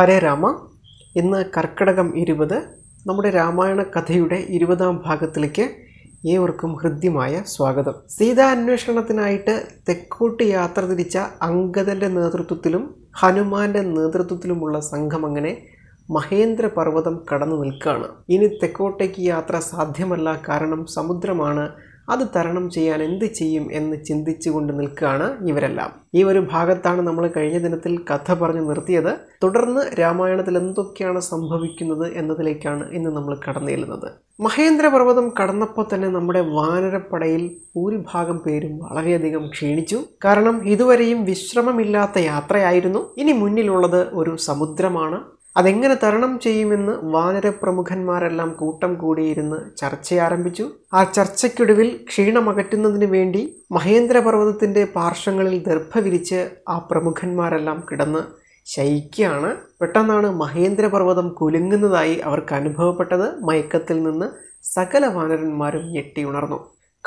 ഹരേ രാമ ഇന്ന് കർക്കിടകം ഇരുപത് നമ്മുടെ രാമായണ കഥയുടെ ഇരുപതാം ഭാഗത്തിലേക്ക് ഏവർക്കും ഹൃദ്യമായ സ്വാഗതം സീതാ അന്വേഷണത്തിനായിട്ട് തെക്കോട്ട് യാത്ര തിരിച്ച അങ്കദൻ്റെ നേതൃത്വത്തിലും ഹനുമാന്റെ നേതൃത്വത്തിലുമുള്ള സംഘം അങ്ങനെ മഹേന്ദ്ര പർവ്വതം കടന്നു നിൽക്കുകയാണ് ഇനി തെക്കോട്ടേക്ക് യാത്ര സാധ്യമല്ല കാരണം സമുദ്രമാണ് അത് തരണം ചെയ്യാൻ എന്ത് ചെയ്യും എന്ന് ചിന്തിച്ചു കൊണ്ട് നിൽക്കുകയാണ് ഇവരെല്ലാം ഈ ഒരു ഭാഗത്താണ് നമ്മൾ കഴിഞ്ഞ ദിനത്തിൽ കഥ പറഞ്ഞു നിർത്തിയത് തുടർന്ന് രാമായണത്തിൽ എന്തൊക്കെയാണ് സംഭവിക്കുന്നത് എന്നതിലേക്കാണ് ഇന്ന് നമ്മൾ കടന്നു മഹേന്ദ്രപർവ്വതം കടന്നപ്പോൾ തന്നെ നമ്മുടെ വാനരപ്പടയിൽ ഭൂരിഭാഗം പേരും വളരെയധികം ക്ഷീണിച്ചു കാരണം ഇതുവരെയും വിശ്രമമില്ലാത്ത യാത്രയായിരുന്നു ഇനി മുന്നിലുള്ളത് ഒരു സമുദ്രമാണ് അതെങ്ങനെ തരണം ചെയ്യുമെന്ന് വാനരപ്രമുഖന്മാരെല്ലാം കൂട്ടം കൂടിയിരുന്ന് ചർച്ചയാരംഭിച്ചു ആ ചർച്ചയ്ക്കൊടുവിൽ ക്ഷീണമകറ്റുന്നതിന് വേണ്ടി മഹേന്ദ്രപർവ്വതത്തിൻ്റെ പാർശ്വങ്ങളിൽ ദർഭ വിരിച്ച് ആ പ്രമുഖന്മാരെല്ലാം കിടന്ന് ശയിക്കുകയാണ് പെട്ടെന്നാണ് മഹേന്ദ്രപർവ്വതം കുലുങ്ങുന്നതായി അവർക്ക് അനുഭവപ്പെട്ടത് മയക്കത്തിൽ നിന്ന് സകല വാനരന്മാരും ഞെട്ടിയുണർന്നു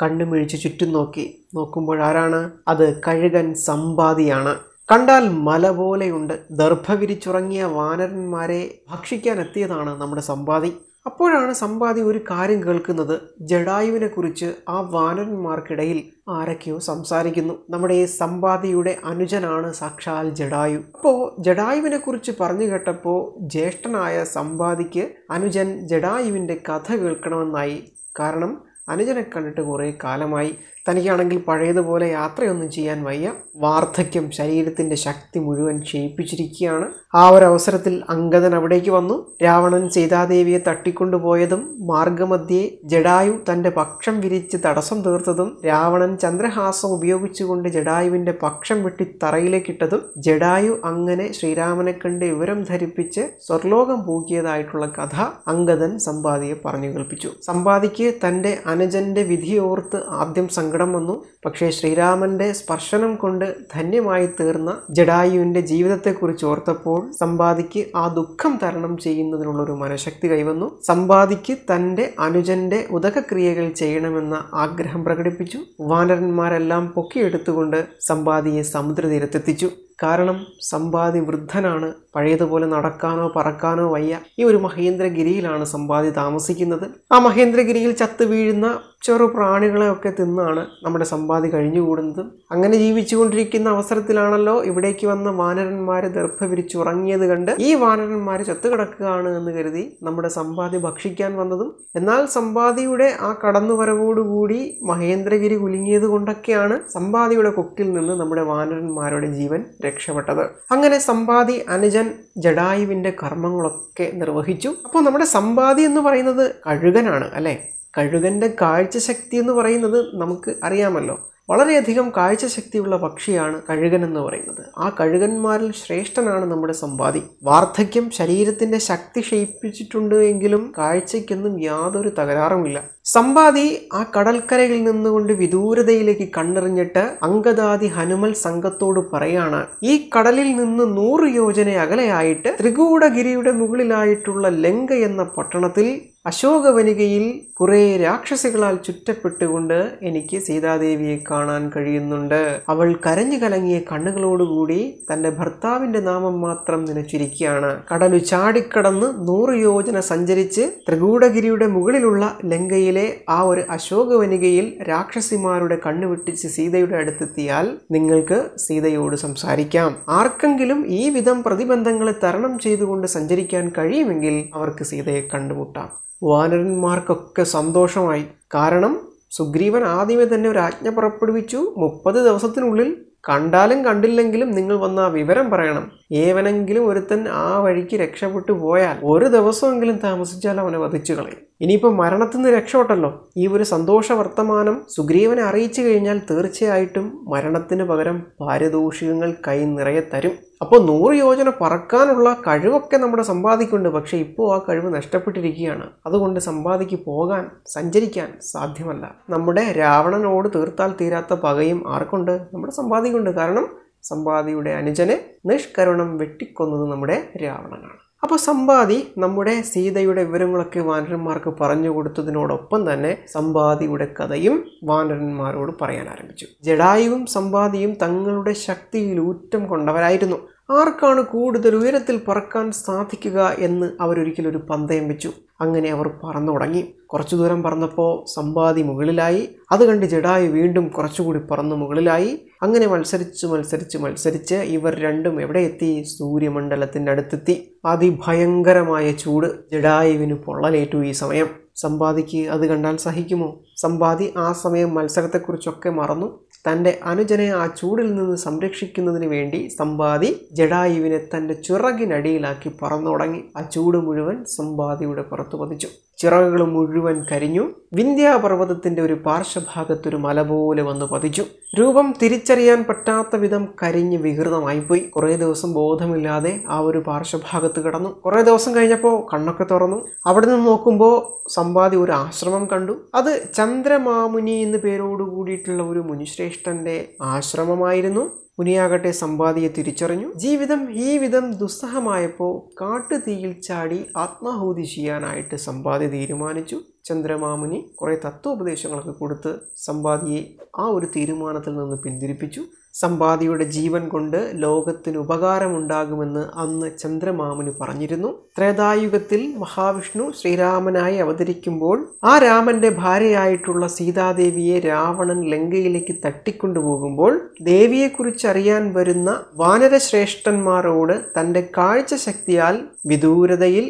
കണ്ണുമിഴിച്ച് ചുറ്റും നോക്കി നോക്കുമ്പോൾ ആരാണ് അത് കഴുകൻ സമ്പാതിയാണ് കണ്ടാൽ മല പോലെയുണ്ട് ദർഭ വിരിച്ചുറങ്ങിയ വാനരന്മാരെ ഭക്ഷിക്കാൻ എത്തിയതാണ് നമ്മുടെ സമ്പാദി അപ്പോഴാണ് സമ്പാദി ഒരു കാര്യം കേൾക്കുന്നത് ജഡായുവിനെ കുറിച്ച് ആ വാനരന്മാർക്കിടയിൽ ആരൊക്കെയോ സംസാരിക്കുന്നു നമ്മുടെ ഈ സമ്പാദിയുടെ അനുജനാണ് സാക്ഷാൽ ജഡായു അപ്പോൾ ജഡായുവിനെ കുറിച്ച് പറഞ്ഞു കേട്ടപ്പോൾ ജ്യേഷ്ഠനായ സമ്പാദിക്ക് അനുജൻ ജഡായുവിൻ്റെ കഥ കേൾക്കണമെന്നായി കാരണം അനുജനെ കണ്ടിട്ട് കുറേ കാലമായി തനിക്കാണെങ്കിൽ പഴയതുപോലെ യാത്രയൊന്നും ചെയ്യാൻ വയ്യ വാർദ്ധക്യം ശരീരത്തിൻ്റെ ശക്തി മുഴുവൻ ക്ഷയിപ്പിച്ചിരിക്കുകയാണ് ആ അവസരത്തിൽ അംഗദൻ അവിടേക്ക് വന്നു രാവണൻ സീതാദേവിയെ തട്ടിക്കൊണ്ടുപോയതും മാർഗമധ്യേ ജഡായു തൻ്റെ പക്ഷം വിരിച്ച് തടസ്സം തീർത്തതും രാവണൻ ചന്ദ്രഹാസം ഉപയോഗിച്ചുകൊണ്ട് ജഡായുവിൻ്റെ പക്ഷം വെട്ടി തറയിലേക്കിട്ടതും ജഡായു അങ്ങനെ ശ്രീരാമനെ കണ്ട് വിവരം ധരിപ്പിച്ച് സ്വർലോകം പൂക്കിയതായിട്ടുള്ള കഥ അംഗദൻ സമ്പാദിയെ പറഞ്ഞു കേൾപ്പിച്ചു സമ്പാദിക്ക് തൻ്റെ അനുജൻ്റെ വിധിയോർത്ത് ആദ്യം സങ്കടം വന്നു പക്ഷേ ശ്രീരാമൻ്റെ സ്പർശനം കൊണ്ട് ധന്യമായി തീർന്ന ജഡായുവിൻ്റെ ജീവിതത്തെക്കുറിച്ച് ഓർത്തപ്പോൾ സമ്പാദിക്ക് ആ ദുഃഖം തരണം ചെയ്യുന്നതിനുള്ളൊരു മനഃശക്തി കൈവന്നു സമ്പാദിക്ക് തൻ്റെ അനുജൻ്റെ ഉദകക്രിയകൾ ചെയ്യണമെന്ന ആഗ്രഹം പ്രകടിപ്പിച്ചു വാനരന്മാരെല്ലാം പൊക്കിയെടുത്തുകൊണ്ട് സമ്പാദിയെ സമുദ്രതീരത്തെത്തിച്ചു കാരണം സമ്പാദി വൃദ്ധനാണ് പഴയതുപോലെ നടക്കാനോ പറക്കാനോ വയ്യ ഈ ഒരു മഹേന്ദ്രഗിരിയിലാണ് സമ്പാദി താമസിക്കുന്നത് ആ മഹേന്ദ്രഗിരിയിൽ ചത്തു വീഴുന്ന ചെറു പ്രാണികളെയൊക്കെ തിന്നാണ് നമ്മുടെ സമ്പാദി കഴിഞ്ഞുകൂടുന്നതും അങ്ങനെ ജീവിച്ചുകൊണ്ടിരിക്കുന്ന അവസരത്തിലാണല്ലോ ഇവിടേക്ക് വന്ന വാനരന്മാരെ ദർഭ വിരിച്ചുറങ്ങിയത് കണ്ട് ഈ ചത്തു ചത്തുകിടക്കുകയാണ് എന്ന് കരുതി നമ്മുടെ സമ്പാദി ഭക്ഷിക്കാൻ വന്നതും എന്നാൽ സമ്പാദിയുടെ ആ കടന്നുവരവോടുകൂടി മഹേന്ദ്രഗിരി കുലുങ്ങിയത് കൊണ്ടൊക്കെയാണ് സമ്പാദിയുടെ കൊക്കിൽ നിന്ന് നമ്മുടെ വാനരന്മാരുടെ ജീവൻ രക്ഷപ്പെട്ടത് അങ്ങനെ സമ്പാദി അനുജൻ ജഡായുവിൻ്റെ കർമ്മങ്ങളൊക്കെ നിർവഹിച്ചു അപ്പോൾ നമ്മുടെ സമ്പാദി എന്ന് പറയുന്നത് കഴുകനാണ് അല്ലേ കഴുകൻ്റെ കാഴ്ചശക്തി എന്ന് പറയുന്നത് നമുക്ക് അറിയാമല്ലോ വളരെയധികം കാഴ്ചശക്തിയുള്ള പക്ഷിയാണ് കഴുകൻ എന്ന് പറയുന്നത് ആ കഴുകന്മാരിൽ ശ്രേഷ്ഠനാണ് നമ്മുടെ സമ്പാദി വാർദ്ധക്യം ശരീരത്തിൻ്റെ ശക്തി ക്ഷയിപ്പിച്ചിട്ടുണ്ട് എങ്കിലും കാഴ്ചയ്ക്കൊന്നും യാതൊരു തകരാറുമില്ല സമ്പാദി ആ കടൽക്കരയിൽ നിന്നുകൊണ്ട് വിദൂരതയിലേക്ക് കണ്ണെറിഞ്ഞിട്ട് അങ്കദാദി ഹനുമൽ സംഘത്തോട് പറയാണ് ഈ കടലിൽ നിന്ന് നൂറ് യോജന അകലെയായിട്ട് ത്രികൂടഗിരിയുടെ മുകളിലായിട്ടുള്ള ലങ്ക എന്ന പട്ടണത്തിൽ അശോകവനികയിൽ കുറേ രാക്ഷസികളാൽ ചുറ്റപ്പെട്ടുകൊണ്ട് എനിക്ക് സീതാദേവിയെ കാണാൻ കഴിയുന്നുണ്ട് അവൾ കരഞ്ഞു കലങ്ങിയ കണ്ണുകളോടുകൂടി തന്റെ ഭർത്താവിന്റെ നാമം മാത്രം നനച്ചിരിക്കുകയാണ് കടലു ചാടിക്കടന്ന് നൂറ് യോജന സഞ്ചരിച്ച് ത്രികൂടഗിരിയുടെ മുകളിലുള്ള ലങ്കയിലെ ആ ഒരു അശോകവനികയിൽ രാക്ഷസിമാരുടെ കണ്ണു സീതയുടെ അടുത്തെത്തിയാൽ നിങ്ങൾക്ക് സീതയോട് സംസാരിക്കാം ആർക്കെങ്കിലും ഈ വിധം പ്രതിബന്ധങ്ങളെ തരണം ചെയ്തുകൊണ്ട് സഞ്ചരിക്കാൻ കഴിയുമെങ്കിൽ അവർക്ക് സീതയെ കണ്ടുമുട്ടാം വാനരന്മാർക്കൊക്കെ സന്തോഷമായി കാരണം സുഗ്രീവൻ ആദ്യമേ തന്നെ ഒരു ആജ്ഞ പുറപ്പെടുവിച്ചു മുപ്പത് ദിവസത്തിനുള്ളിൽ കണ്ടാലും കണ്ടില്ലെങ്കിലും നിങ്ങൾ വന്ന ആ വിവരം പറയണം ഏവനെങ്കിലും ഒരുത്തൻ ആ വഴിക്ക് രക്ഷപ്പെട്ടു പോയാൽ ഒരു ദിവസമെങ്കിലും താമസിച്ചാൽ അവനെ വധിച്ചു കളയും ഇനിയിപ്പോൾ മരണത്തിൽ നിന്ന് രക്ഷപ്പെട്ടല്ലോ ഈ ഒരു സന്തോഷ വർത്തമാനം സുഗ്രീവനെ അറിയിച്ചു കഴിഞ്ഞാൽ തീർച്ചയായിട്ടും മരണത്തിന് പകരം പാരിതോഷികങ്ങൾ കൈ നിറയെ തരും അപ്പോൾ നൂറ് യോജന പറക്കാനുള്ള കഴിവൊക്കെ നമ്മുടെ സമ്പാദിക്കുന്നുണ്ട് പക്ഷേ ഇപ്പോൾ ആ കഴിവ് നഷ്ടപ്പെട്ടിരിക്കുകയാണ് അതുകൊണ്ട് സമ്പാദിക്ക് പോകാൻ സഞ്ചരിക്കാൻ സാധ്യമല്ല നമ്മുടെ രാവണനോട് തീർത്താൽ തീരാത്ത പകയും ആർക്കുണ്ട് നമ്മുടെ സമ്പാദിക്കുണ്ട് കാരണം സമ്പാദിയുടെ അനുജനെ നിഷ്കരുണം വെട്ടിക്കൊന്നത് നമ്മുടെ രാവണനാണ് അപ്പോൾ സമ്പാതി നമ്മുടെ സീതയുടെ വിവരങ്ങളൊക്കെ വാനരന്മാർക്ക് പറഞ്ഞു കൊടുത്തതിനോടൊപ്പം തന്നെ സമ്പാതിയുടെ കഥയും വാനരന്മാരോട് പറയാൻ ആരംഭിച്ചു ജഡായുവും സമ്പാതിയും തങ്ങളുടെ ശക്തിയിൽ ഊറ്റം കൊണ്ടവരായിരുന്നു ആർക്കാണ് കൂടുതൽ ഉയരത്തിൽ പറക്കാൻ സാധിക്കുക എന്ന് അവരൊരിക്കലൊരു പന്തയം വെച്ചു അങ്ങനെ അവർ പറന്നു തുടങ്ങി കുറച്ചു ദൂരം പറന്നപ്പോൾ സമ്പാദി മുകളിലായി അത് കണ്ട് ജഡായു വീണ്ടും കുറച്ചുകൂടി പറന്ന് മുകളിലായി അങ്ങനെ മത്സരിച്ച് മത്സരിച്ച് മത്സരിച്ച് ഇവർ രണ്ടും എവിടെ എത്തി സൂര്യമണ്ഡലത്തിൻ്റെ അടുത്തെത്തി അതിഭയങ്കരമായ ചൂട് ജഡായുവിന് പൊള്ളലേറ്റു ഈ സമയം സമ്പാദിക്ക് അത് കണ്ടാൽ സഹിക്കുമോ സമ്പാദി ആ സമയം മത്സരത്തെക്കുറിച്ചൊക്കെ മറന്നു തൻ്റെ അനുജനെ ആ ചൂടിൽ നിന്ന് സംരക്ഷിക്കുന്നതിന് വേണ്ടി സമ്പാദി ജഡായുവിനെ തൻ്റെ ചിറകിനടിയിലാക്കി പറന്നുടങ്ങി ആ ചൂട് മുഴുവൻ സമ്പാദിയുടെ പുറത്തു പതിച്ചു ചിറകുകൾ മുഴുവൻ കരിഞ്ഞു വിന്ധ്യാപർവ്വതത്തിൻ്റെ ഒരു പാർശ്വഭാഗത്തൊരു മല പോലെ വന്നു പതിച്ചു രൂപം തിരിച്ചറിയാൻ പറ്റാത്ത വിധം കരിഞ്ഞ് വികൃതമായിപ്പോയി കുറേ ദിവസം ബോധമില്ലാതെ ആ ഒരു പാർശ്വഭാഗത്ത് കിടന്നു കുറേ ദിവസം കഴിഞ്ഞപ്പോൾ കണ്ണൊക്കെ തുറന്നു അവിടെ നിന്ന് നോക്കുമ്പോൾ സമ്പാദി ഒരു ആശ്രമം കണ്ടു അത് ചന്ദ്രമാമുനി എന്ന് പേരോട് കൂടിയിട്ടുള്ള ഒരു മുനിശ്രേഷ്ഠ വസിഷ്ഠന്റെ ആശ്രമമായിരുന്നു മുനിയാകട്ടെ സമ്പാദിയെ തിരിച്ചറിഞ്ഞു ജീവിതം ഈ വിധം ദുസ്സഹമായപ്പോൾ കാട്ടുതീയിൽ ചാടി ആത്മാഹൂതി ചെയ്യാനായിട്ട് സമ്പാദി തീരുമാനിച്ചു ചന്ദ്രമാമുനി കുറേ തത്വോപദേശങ്ങളൊക്കെ കൊടുത്ത് സമ്പാദിയെ ആ ഒരു തീരുമാനത്തിൽ നിന്ന് പിന്തിരിപ്പിച്ചു സമ്പാദിയുടെ ജീവൻ കൊണ്ട് ലോകത്തിന് ഉപകാരമുണ്ടാകുമെന്ന് അന്ന് ചന്ദ്രമാമന് പറഞ്ഞിരുന്നു ത്രേതായുഗത്തിൽ മഹാവിഷ്ണു ശ്രീരാമനായി അവതരിക്കുമ്പോൾ ആ രാമന്റെ ഭാര്യയായിട്ടുള്ള സീതാദേവിയെ രാവണൻ ലങ്കയിലേക്ക് തട്ടിക്കൊണ്ടുപോകുമ്പോൾ ദേവിയെക്കുറിച്ച് അറിയാൻ വരുന്ന വാനരശ്രേഷ്ഠന്മാരോട് തൻ്റെ കാഴ്ച ശക്തിയാൽ വിദൂരതയിൽ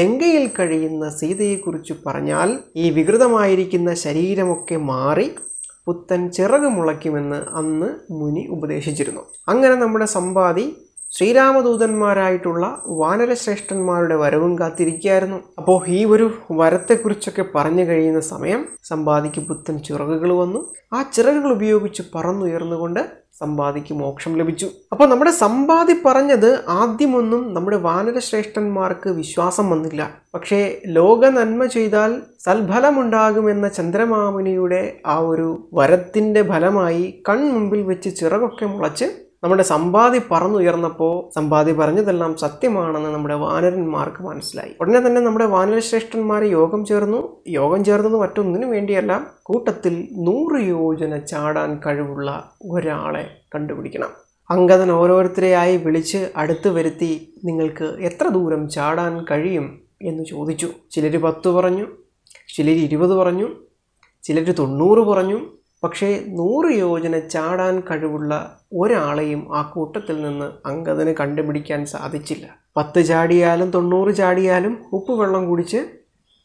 ലങ്കയിൽ കഴിയുന്ന സീതയെക്കുറിച്ച് പറഞ്ഞാൽ ഈ വികൃതമായിരിക്കുന്ന ശരീരമൊക്കെ മാറി പുത്തൻ ചിറക് മുളയ്ക്കുമെന്ന് അന്ന് മുനി ഉപദേശിച്ചിരുന്നു അങ്ങനെ നമ്മുടെ സമ്പാദി ശ്രീരാമദൂതന്മാരായിട്ടുള്ള വാനരശ്രേഷ്ഠന്മാരുടെ വരവും കാത്തിരിക്കുകയായിരുന്നു അപ്പോൾ ഈ ഒരു വരത്തെക്കുറിച്ചൊക്കെ പറഞ്ഞു കഴിയുന്ന സമയം സമ്പാദിക്ക് പുത്തൻ ചിറകുകൾ വന്നു ആ ചിറകുകൾ ഉപയോഗിച്ച് പറന്നുയർന്നുകൊണ്ട് സമ്പാദിക്ക് മോക്ഷം ലഭിച്ചു അപ്പോൾ നമ്മുടെ സമ്പാദി പറഞ്ഞത് ആദ്യമൊന്നും നമ്മുടെ വാനരശ്രേഷ്ഠന്മാർക്ക് വിശ്വാസം വന്നില്ല പക്ഷേ ലോക നന്മ ചെയ്താൽ സൽഫലമുണ്ടാകുമെന്ന ചന്ദ്രമാമുനിയുടെ ആ ഒരു വരത്തിൻ്റെ ഫലമായി കൺമുമ്പിൽ വെച്ച് ചിറകൊക്കെ മുളച്ച് നമ്മുടെ സമ്പാദി പറന്നുയർന്നപ്പോൾ സമ്പാദി പറഞ്ഞതെല്ലാം സത്യമാണെന്ന് നമ്മുടെ വാനരന്മാർക്ക് മനസ്സിലായി ഉടനെ തന്നെ നമ്മുടെ വാനരശ്രേഷ്ഠന്മാരെ യോഗം ചേർന്നു യോഗം ചേർന്നത് മറ്റൊന്നിനു വേണ്ടിയല്ല കൂട്ടത്തിൽ നൂറ് യോജന ചാടാൻ കഴിവുള്ള ഒരാളെ കണ്ടുപിടിക്കണം അംഗതൻ ഓരോരുത്തരെയായി വിളിച്ച് അടുത്ത് വരുത്തി നിങ്ങൾക്ക് എത്ര ദൂരം ചാടാൻ കഴിയും എന്ന് ചോദിച്ചു ചിലർ പത്ത് പറഞ്ഞു ചിലർ ഇരുപത് പറഞ്ഞു ചിലർ തൊണ്ണൂറ് പറഞ്ഞു പക്ഷേ നൂറ് യോജന ചാടാൻ കഴിവുള്ള ഒരാളെയും ആ കൂട്ടത്തിൽ നിന്ന് അംഗതിന് കണ്ടുപിടിക്കാൻ സാധിച്ചില്ല പത്ത് ചാടിയാലും തൊണ്ണൂറ് ചാടിയാലും ഉപ്പ് വെള്ളം കുടിച്ച്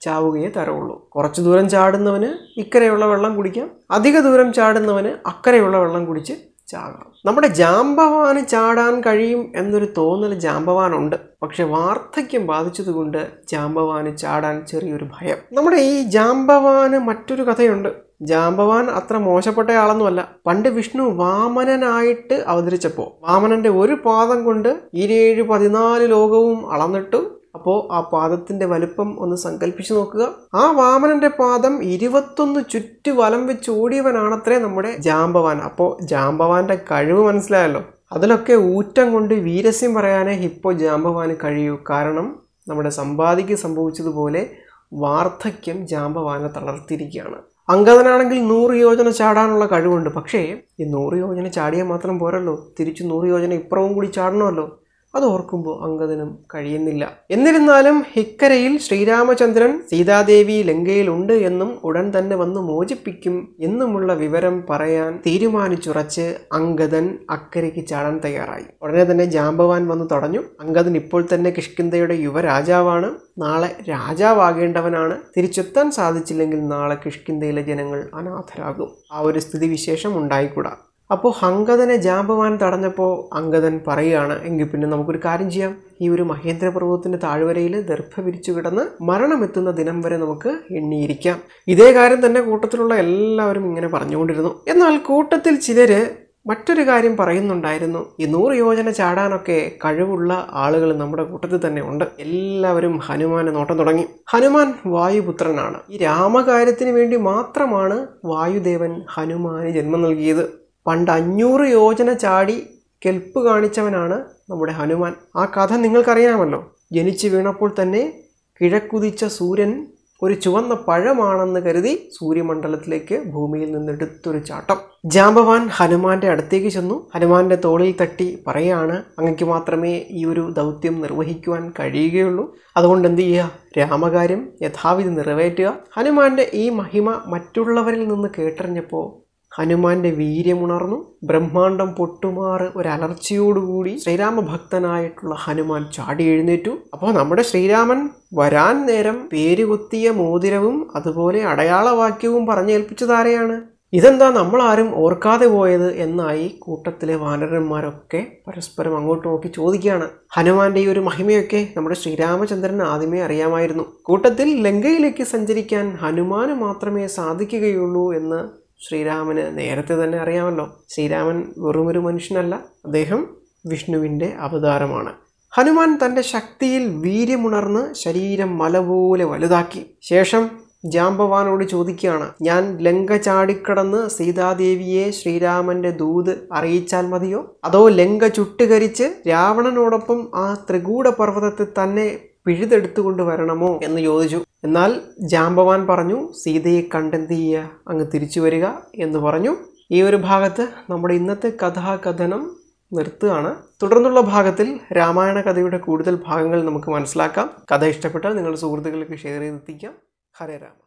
ചാവുകയേ തരവുള്ളൂ കുറച്ച് ദൂരം ചാടുന്നവന് ഇക്കരെയുള്ള വെള്ളം കുടിക്കാം അധിക ദൂരം ചാടുന്നവന് അക്കരെയുള്ള വെള്ളം കുടിച്ച് ചാകണം നമ്മുടെ ജാമ്പവാന് ചാടാൻ കഴിയും എന്നൊരു തോന്നൽ ജാമ്പവാനുണ്ട് പക്ഷെ വാർദ്ധക്യം ബാധിച്ചതുകൊണ്ട് ജാമ്പവാന് ചാടാൻ ചെറിയൊരു ഭയം നമ്മുടെ ഈ ജാമ്പവാന് മറ്റൊരു കഥയുണ്ട് ജാമ്പവാൻ അത്ര മോശപ്പെട്ടയാളൊന്നുമല്ല പണ്ട് വിഷ്ണു വാമനനായിട്ട് അവതരിച്ചപ്പോൾ വാമനന്റെ ഒരു പാദം കൊണ്ട് ഇരേഴ് പതിനാല് ലോകവും അളന്നിട്ടു അപ്പോൾ ആ പാദത്തിന്റെ വലുപ്പം ഒന്ന് സങ്കല്പിച്ചു നോക്കുക ആ വാമനന്റെ പാദം ഇരുപത്തൊന്ന് ചുറ്റു വലം വെച്ച് ഓടിയവനാണത്രേ നമ്മുടെ ജാമ്പവാൻ അപ്പോൾ ജാമ്പവാന്റെ കഴിവ് മനസ്സിലായല്ലോ അതിലൊക്കെ ഊറ്റം കൊണ്ട് വീരസ്യം പറയാനേ ഹിപ്പോ ജാമ്പവാന് കഴിയൂ കാരണം നമ്മുടെ സമ്പാദിക്ക് സംഭവിച്ചതുപോലെ വാർദ്ധക്യം ജാമ്പവാനെ തളർത്തിയിരിക്കുകയാണ് അങ്കദനാണെങ്കിൽ നൂറ് യോജന ചാടാനുള്ള കഴിവുണ്ട് പക്ഷേ ഈ നൂറ് യോജന ചാടിയാൽ മാത്രം പോരല്ലോ തിരിച്ച് നൂറ് യോജന ഇപ്പുറവും കൂടി ചാടണമല്ലോ അത് ഓർക്കുമ്പോൾ അങ്കദനും കഴിയുന്നില്ല എന്നിരുന്നാലും ഇക്കരയിൽ ശ്രീരാമചന്ദ്രൻ സീതാദേവി ലങ്കയിലുണ്ട് എന്നും ഉടൻ തന്നെ വന്ന് മോചിപ്പിക്കും എന്നുമുള്ള വിവരം പറയാൻ തീരുമാനിച്ചുറച്ച് അംഗദൻ അക്കരയ്ക്ക് ചാടാൻ തയ്യാറായി ഉടനെ തന്നെ ജാമ്പവാൻ വന്ന് തടഞ്ഞു അംഗദൻ ഇപ്പോൾ തന്നെ കിഷ്കിന്ധയുടെ യുവരാജാവാണ് നാളെ രാജാവാകേണ്ടവനാണ് തിരിച്ചെത്താൻ സാധിച്ചില്ലെങ്കിൽ നാളെ കിഷ്കിന്ധയിലെ ജനങ്ങൾ അനാഥരാകും ആ ഒരു സ്ഥിതിവിശേഷം ഉണ്ടായിക്കൂടാ അപ്പോൾ ഹങ്കതനെ ജാമ്പവാൻ തടഞ്ഞപ്പോൾ അങ്കദൻ പറയുകയാണ് എങ്കിൽ പിന്നെ നമുക്കൊരു കാര്യം ചെയ്യാം ഈ ഒരു മഹേന്ദ്ര പർവ്വതത്തിൻ്റെ താഴ്വരയിൽ ദർഭ വിരിച്ചു കിടന്ന് മരണമെത്തുന്ന ദിനം വരെ നമുക്ക് എണ്ണിയിരിക്കാം ഇതേ കാര്യം തന്നെ കൂട്ടത്തിലുള്ള എല്ലാവരും ഇങ്ങനെ പറഞ്ഞുകൊണ്ടിരുന്നു എന്നാൽ കൂട്ടത്തിൽ ചിലർ മറ്റൊരു കാര്യം പറയുന്നുണ്ടായിരുന്നു ഈ നൂറ് യോജന ചാടാനൊക്കെ കഴിവുള്ള ആളുകൾ നമ്മുടെ കൂട്ടത്തിൽ തന്നെ ഉണ്ട് എല്ലാവരും ഹനുമാനെ നോട്ടം തുടങ്ങി ഹനുമാൻ വായുപുത്രനാണ് ഈ രാമകാര്യത്തിന് വേണ്ടി മാത്രമാണ് വായുദേവൻ ഹനുമാന് ജന്മം നൽകിയത് പണ്ട് അഞ്ഞൂറ് യോജന ചാടി കെൽപ്പ് കാണിച്ചവനാണ് നമ്മുടെ ഹനുമാൻ ആ കഥ നിങ്ങൾക്കറിയാമല്ലോ ജനിച്ചു വീണപ്പോൾ തന്നെ കിഴക്കുതിച്ച സൂര്യൻ ഒരു ചുവന്ന പഴമാണെന്ന് കരുതി സൂര്യമണ്ഡലത്തിലേക്ക് ഭൂമിയിൽ നിന്നെടുത്തൊരു ചാട്ടം ജാമ്പവാൻ ഹനുമാന്റെ അടുത്തേക്ക് ചെന്നു ഹനുമാന്റെ തോളിൽ തട്ടി പറയാണ് അങ്ങക്ക് മാത്രമേ ഈ ഒരു ദൗത്യം നിർവഹിക്കുവാൻ കഴിയുകയുള്ളൂ അതുകൊണ്ട് എന്ത് ചെയ്യുക രാമകാര്യം യഥാവിധി നിറവേറ്റുക ഹനുമാന്റെ ഈ മഹിമ മറ്റുള്ളവരിൽ നിന്ന് കേട്ടറിഞ്ഞപ്പോൾ ഹനുമാന്റെ വീര്യമുണർന്നു ബ്രഹ്മാണ്ടം പൊട്ടുമാറ് ഒരലർച്ചയോടുകൂടി ശ്രീരാമഭക്തനായിട്ടുള്ള ഹനുമാൻ ചാടി എഴുന്നേറ്റു അപ്പോൾ നമ്മുടെ ശ്രീരാമൻ വരാൻ നേരം പേരുകുത്തിയ മോതിരവും അതുപോലെ അടയാളവാക്യവും പറഞ്ഞേൽപ്പിച്ചതാരെയാണ് ഇതെന്താ നമ്മളാരും ഓർക്കാതെ പോയത് എന്നായി കൂട്ടത്തിലെ വാനരന്മാരൊക്കെ പരസ്പരം അങ്ങോട്ട് നോക്കി ചോദിക്കുകയാണ് ഹനുമാന്റെ ഈ ഒരു മഹിമയൊക്കെ നമ്മുടെ ശ്രീരാമചന്ദ്രൻ ആദ്യമേ അറിയാമായിരുന്നു കൂട്ടത്തിൽ ലങ്കയിലേക്ക് സഞ്ചരിക്കാൻ ഹനുമാന് മാത്രമേ സാധിക്കുകയുള്ളൂ എന്ന് ശ്രീരാമന് നേരത്തെ തന്നെ അറിയാമല്ലോ ശ്രീരാമൻ വെറുമൊരു മനുഷ്യനല്ല അദ്ദേഹം വിഷ്ണുവിൻ്റെ അവതാരമാണ് ഹനുമാൻ തൻ്റെ ശക്തിയിൽ വീര്യമുണർന്ന് ശരീരം മല പോലെ വലുതാക്കി ശേഷം ജാംബവാനോട് ചോദിക്കുകയാണ് ഞാൻ ലങ്ക ചാടിക്കടന്ന് സീതാദേവിയെ ശ്രീരാമന്റെ ദൂത് അറിയിച്ചാൽ മതിയോ അതോ ലങ്ക ചുട്ടുകരിച്ച് രാവണനോടൊപ്പം ആ ത്രികൂട പർവ്വതത്തിൽ തന്നെ പിഴുതെടുത്തുകൊണ്ട് വരണമോ എന്ന് ചോദിച്ചു എന്നാൽ ജാമ്പവാൻ പറഞ്ഞു സീതയെ കണ്ടെന്ത് ചെയ്യുക അങ്ങ് തിരിച്ചു വരിക എന്ന് പറഞ്ഞു ഈ ഒരു ഭാഗത്ത് നമ്മുടെ ഇന്നത്തെ കഥാകഥനം നിർത്തുകയാണ് തുടർന്നുള്ള ഭാഗത്തിൽ രാമായണ കഥയുടെ കൂടുതൽ ഭാഗങ്ങൾ നമുക്ക് മനസ്സിലാക്കാം കഥ ഇഷ്ടപ്പെട്ടാൽ നിങ്ങളുടെ സുഹൃത്തുക്കൾക്ക് ഷെയർ ചെയ്തെത്തിക്കാം ഹരേ രാമ